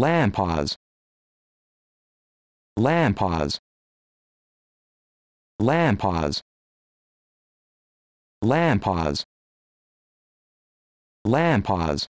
pause. Lamb pause. Lamb pause.